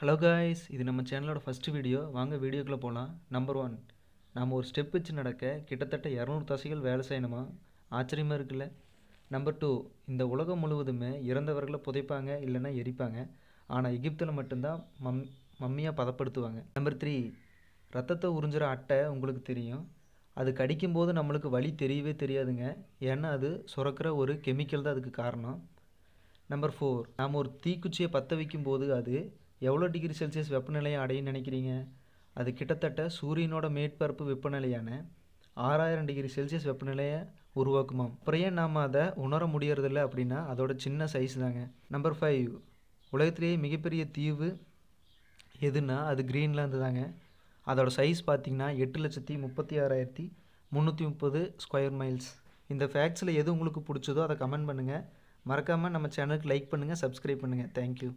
hello guys இது நம்ம சேனலோட ஃபஸ்ட்டு வீடியோ வாங்க வீடியோக்குள்ளே போகலாம் நம்பர் ஒன் நம்ம ஒரு ஸ்டெப் வச்சு நடக்க கிட்டத்தட்ட இரநூறு தசைகள் வேலை செய்யணுமா ஆச்சரியமாக இருக்குல்ல நம்பர் டூ இந்த உலகம் முழுவதுமே இறந்தவர்களை புதைப்பாங்க இல்லைன்னா எரிப்பாங்க ஆனால் எகிப்தில் மட்டும்தான் மம் மம்மியாக பதப்படுத்துவாங்க நம்பர் த்ரீ ரத்தத்தை உறிஞ்சுற அட்டை உங்களுக்கு தெரியும் அது கடிக்கும்போது நம்மளுக்கு வழி தெரியவே தெரியாதுங்க ஏன்னா அது சுரக்கிற ஒரு கெமிக்கல் தான் அதுக்கு காரணம் நம்பர் ஃபோர் நாம் ஒரு தீக்குச்சியை பற்ற வைக்கும்போது அது எவ்வளோ டிகிரி செல்சியஸ் வெப்பநிலையை அடையும் நினைக்கிறீங்க அது கிட்டத்தட்ட சூரியனோட மேற்பரப்பு வெப்பநிலையான ஆறாயிரம் டிகிரி செல்சியஸ் வெப்பநிலையை உருவாக்குமாம் அப்புறம் ஏன் நாம் அதை உணர முடியறதில்ல அப்படின்னா அதோட சின்ன சைஸ் தாங்க நம்பர் ஃபைவ் உலகத்திலேயே மிகப்பெரிய தீவு எதுனா அது க்ரீன்லாந்து தாங்க அதோடய சைஸ் பார்த்திங்கன்னா எட்டு லட்சத்தி முப்பத்தி ஆறாயிரத்தி முந்நூற்றி முப்பது ஸ்கொயர் மைல்ஸ் இந்த ஃபேக்ட்ஸில் எது உங்களுக்கு பிடிச்சதோ அதை கமெண்ட் பண்ணுங்கள் மறக்காமல் நம்ம சேனலுக்கு லைக் பண்ணுங்கள் சப்ஸ்கிரைப் பண்ணுங்கள் தேங்க்யூ